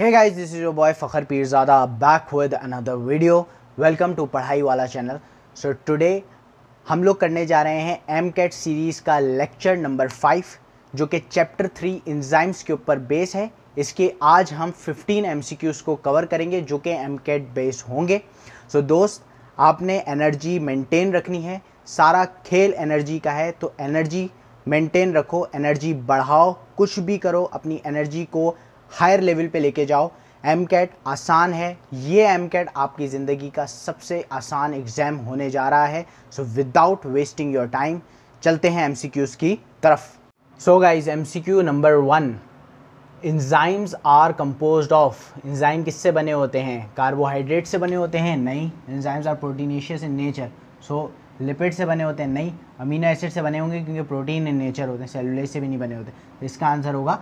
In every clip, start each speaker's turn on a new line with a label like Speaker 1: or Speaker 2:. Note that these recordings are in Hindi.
Speaker 1: hey guys this is your boy Fakhar Pirzada back with another video welcome to Padhai Wala channel so today हम लोग करने जा रहे हैं एम कैट सीरीज़ का लेक्चर नंबर फाइव जो कि चैप्टर थ्री इंजाइम्स के ऊपर बेस है इसके आज हम 15 एम को कवर करेंगे जो कि एम कैट बेस होंगे सो so, दोस्त आपने एनर्जी मेंटेन रखनी है सारा खेल एनर्जी का है तो एनर्जी मेंटेन रखो एनर्जी बढ़ाओ कुछ भी करो अपनी एनर्जी को हायर लेवल पे लेके जाओ एम कैट आसान है ये एम कैट आपकी ज़िंदगी का सबसे आसान एग्ज़ाम होने जा रहा है so without wasting your time चलते हैं एम सी क्यूज़ की तरफ so guys M C Q number one enzymes are compose of enzyme किससे बने होते हैं कार्बोहाइड्रेट से बने होते हैं नहीं enzymes are proteinaceous in nature so lipid से बने होते हैं नहीं अमीनो एसिड से बने होंगे क्योंकि प्रोटीन इन नेचर होते हैं सेलुलर से भी नहीं बने होते तो इसका आंसर होगा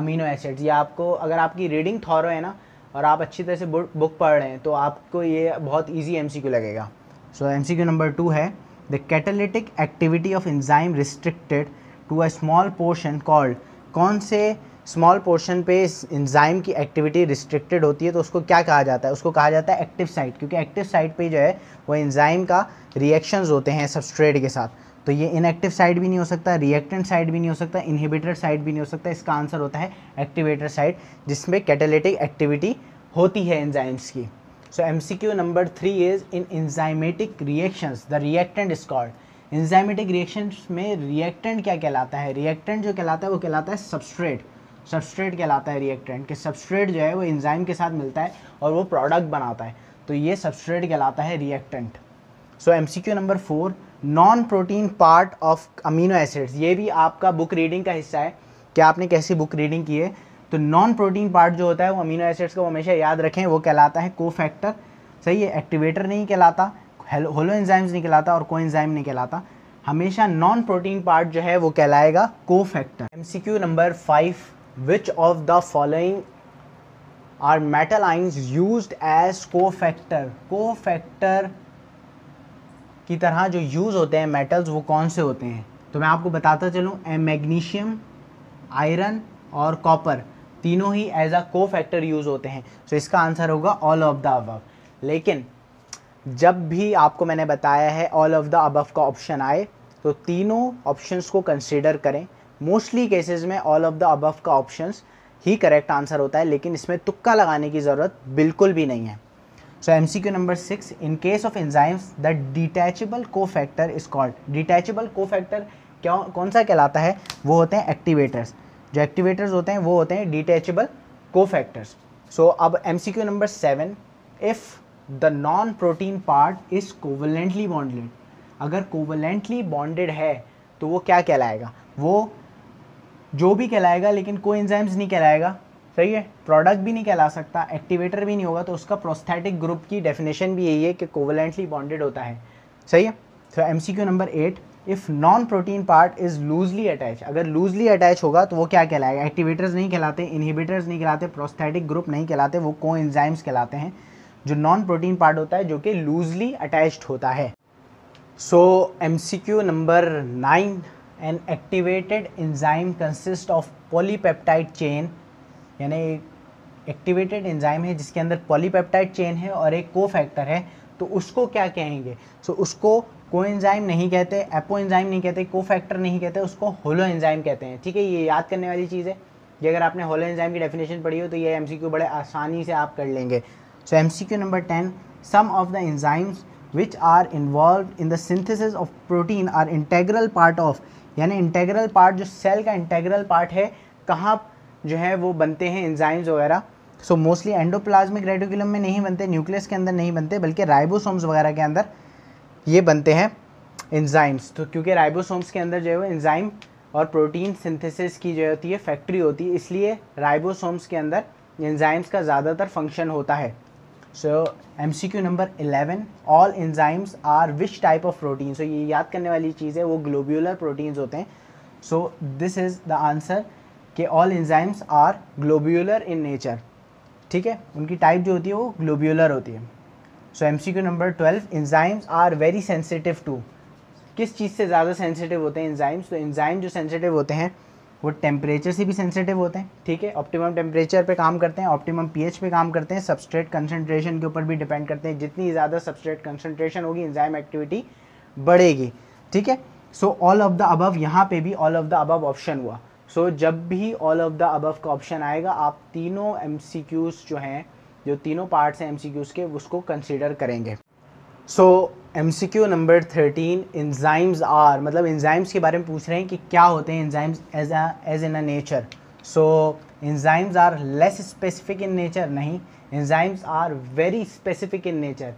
Speaker 1: अमीनो एसिड्स या आपको अगर आपकी रीडिंग थॉरो है ना और आप अच्छी तरह से बुक पढ़ रहे हैं तो आपको ये बहुत ईजी एम लगेगा सो एम नंबर टू है the catalytic activity of enzyme restricted to a small portion called कौन से स्मॉल पोर्शन पे इंजाइम की एक्टिविटी रिस्ट्रिक्टेड होती है तो उसको क्या कहा जाता है उसको कहा जाता है एक्टिव साइट क्योंकि एक्टिव साइट पे जो है वो इंजाइम का रिएक्शंस होते हैं सबस्ट्रेट के साथ तो ये इनएक्टिव साइड भी नहीं हो सकता रिएक्टेंट साइड भी नहीं हो सकता इनहिबिटर साइड भी नहीं हो सकता इसका आंसर होता है एक्टिवेटर साइड जिसमें कैटेलेटिक एक्टिविटी होती है एंजाइम्स की so M C Q number three is in enzymatic reactions the reactant is called enzymatic reactions में रिएक्टेंट क्या कहलाता है रिएक्टेंट जो कहलाता है वो कहलाता है सबस्ट्रेट सबस्ट्रेट कहलाता है रिएक्टेंट कि सबस्ट्रेट जो है वो एंजाइम के साथ मिलता है और वो प्रोडक्ट बनाता है तो ये सबस्ट्रेट कहलाता है reactant so M C Q number four non protein part of amino acids ये भी आपका बुक रीडिंग का हिस्सा है कि आपने कैसी बुक रीडिंग की है तो नॉन प्रोटीन पार्ट जो होता है वो अमीनो एसिड्स का हमेशा याद रखें वो कहलाता है को फैक्टर सही है एक्टिवेटर नहीं कहलाता होलो एंजाइम्स नहीं कहलाता और को एंजाइम नहीं कहलाता हमेशा नॉन प्रोटीन पार्ट जो है वो कहलाएगा cofactor M C Q number five which of the following are metal ions use as cofactor cofactor की तरह जो यूज़ होते हैं मेटल्स वो कौन से होते हैं तो मैं आपको बताता चलूँ मैग्नीशियम आयरन और कॉपर तीनों ही एज अ को फैक्टर यूज़ होते हैं सो so, इसका आंसर होगा ऑल ऑफ द अबव लेकिन जब भी आपको मैंने बताया है ऑल ऑफ द अबव का ऑप्शन आए तो तीनों ऑप्शंस को कंसिडर करें मोस्टली केसेस में ऑल ऑफ द अबव का ऑप्शंस ही करेक्ट आंसर होता है लेकिन इसमें तुक्का लगाने की ज़रूरत बिल्कुल भी नहीं है so M C Q number six in case of of the the detachable is called called cofactor क्या कौन सा कहलाता है वो होते हैं एक्टिवेटर्स जो एक्टिवेटर्स होते हैं वो होते हैं डिटैचेबल कोफैक्टर्स सो अब M C Q number seven if the non protein part is covalently bonded अगर कोवलेंटली बॉन्डेड है तो वो क्या कहलाएगा वो जो भी कहलाएगा लेकिन को एंजाइम्स नहीं कहलाएगा सही है प्रोडक्ट भी नहीं कहला सकता एक्टिवेटर भी नहीं होगा तो उसका प्रोस्थेटिक ग्रुप की डेफिनेशन भी यही है कि कोवलेंटली बॉन्डेड होता है सही है तो M number eight if non protein part is loosely attach अगर लूजली अटैच होगा तो वो क्या कहलाएगा एक्टिवेटर्स नहीं कहलाते इनहिबिटर्स नहीं कहलाते प्रोस्थेटिक ग्रुप नहीं कहलाते वो को एंजाइम्स कहलाते हैं जो नॉन प्रोटीन पार्ट होता है जो कि लूजली अटैच्ड होता है so M number nine an activated enzyme consist of polypeptide chain यानी एक्टिवेटेड एंजाइम है जिसके अंदर पॉलीपेप्टाइड चेन है और एक कोफैक्टर है तो उसको क्या कहेंगे सो so, उसको को एंजाइम नहीं कहते एपो एंजाइम नहीं कहते को फैक्टर नहीं कहते उसको होलो एंजाइम कहते हैं ठीक है ये याद करने वाली चीज़ है ये अगर आपने होलो एंजाइम की डेफिनेशन पढ़ी हो तो ये एम बड़े आसानी से आप कर लेंगे so M number ten some of the enzymes which are involve in the synthesis of protein are integral part of यानी इंटेग्रल पार्ट जो सेल का इंटेग्रल पार्ट है कहाँ जो है वो बनते हैं एंजाइम्स वगैरह सो मोस्टली एंडोप्लाज्मिक रेडिकुलम में नहीं बनते न्यूक्लियस के अंदर नहीं बनते बल्कि राइबोसोम्स वगैरह के अंदर ये बनते हैं एंजाइम्स तो क्योंकि राइबोसोम्स के अंदर जो है वो एंजाइम और प्रोटीन सिंथेसिस की जो होती है फैक्ट्री होती है इसलिए राइबोसोम्स के अंदर एंजाइम्स का ज़्यादातर फंक्शन होता है so M C Q number eleven all enzymes are which type of protein so ये याद करने वाली चीज़ है वो ग्लोब्यूलर प्रोटीन्स होते हैं so this is the answer कि all enzymes are globular in nature ठीक है उनकी टाइप जो होती है वो ग्लोब्यूलर होती है so M C Q number twelve enzymes are very sensitive to किस चीज़ से ज़्यादा सेंसिटिव होते हैं इंजाइम्स तो इंजाइम जो सेंसिटिव होते हैं वो टेम्परेचर से भी सेंसिटिव होते हैं ठीक है ऑप्टिमम टेम्परेचर पे काम करते हैं ऑप्टिमम पीएच पे काम करते हैं सबस्ट्रेट कंसनट्रेशन के ऊपर भी डिपेंड करते हैं जितनी ज़्यादा सबस्ट्रेट कंसनट्रेशन होगी इंजाइम एक्टिविटी बढ़ेगी ठीक है so all of the above यहाँ पे भी all of the above option हुआ सो so, जब भी ऑल ऑफ द अबव का ऑप्शन आएगा आप तीनों एम जो हैं जो तीनों पार्ट्स हैं एम के उसको कंसिडर करेंगे so M C Q number thirteen enzymes are मतलब इन्जाइम्स के बारे में पूछ रहे हैं कि क्या होते हैं enzymes as as in a nature so enzymes are less specific in nature नहीं enzymes are very specific in nature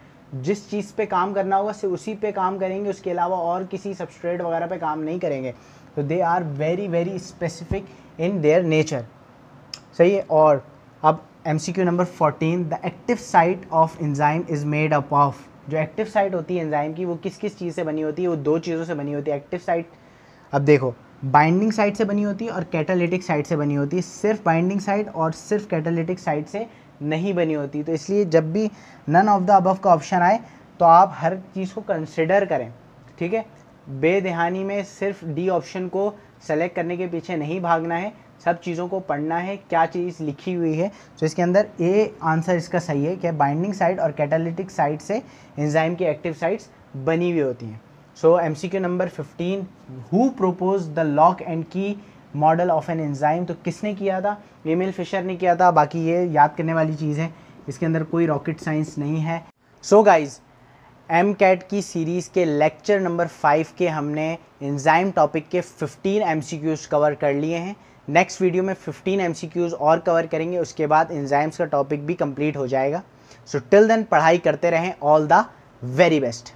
Speaker 1: जिस चीज़ पे काम करना होगा सिर्फ उसी पे काम करेंगे उसके अलावा और किसी सबस्ट्रेट वगैरह पे काम नहीं करेंगे तो they are very very specific in their nature सही है और अब M C Q number fourteen the active site of enzyme is made up of जो एक्टिव साइट होती है एंजाइम की वो किस किस चीज़ से बनी होती है वो दो चीज़ों से बनी होती है एक्टिव साइट अब देखो बाइंडिंग साइट से बनी होती है और कैटालिटिक साइट से बनी होती है सिर्फ बाइंडिंग साइट और सिर्फ कैटालिटिक साइट से नहीं बनी होती तो इसलिए जब भी नन ऑफ द अबव का ऑप्शन आए तो आप हर चीज़ को कंसिडर करें ठीक है बेदहानी में सिर्फ डी ऑप्शन को सेलेक्ट करने के पीछे नहीं भागना है सब चीज़ों को पढ़ना है क्या चीज़ लिखी हुई है तो इसके अंदर ए आंसर इसका सही है कि बाइंडिंग साइट और कैटालिटिक साइट से एंजाइम की एक्टिव साइट्स बनी हुई होती हैं so M C Q number fifteen who propose the lock and key model of an enzyme तो किसने किया था एमिल फिशर ने किया था बाकी ये याद करने वाली चीज़ है इसके अंदर कोई रॉकेट साइंस नहीं है so so guys M CAT की सीरीज़ के लेक्चर नंबर फाइव के हमने इंजाइम टॉपिक के फिफ्टीन एम कवर कर लिए हैं नेक्स्ट वीडियो में फिफ्टीन एम और कवर करेंगे उसके बाद इंजाइम्स का टॉपिक भी कंप्लीट हो जाएगा सो टिल देन पढ़ाई करते रहें ऑल द वेरी बेस्ट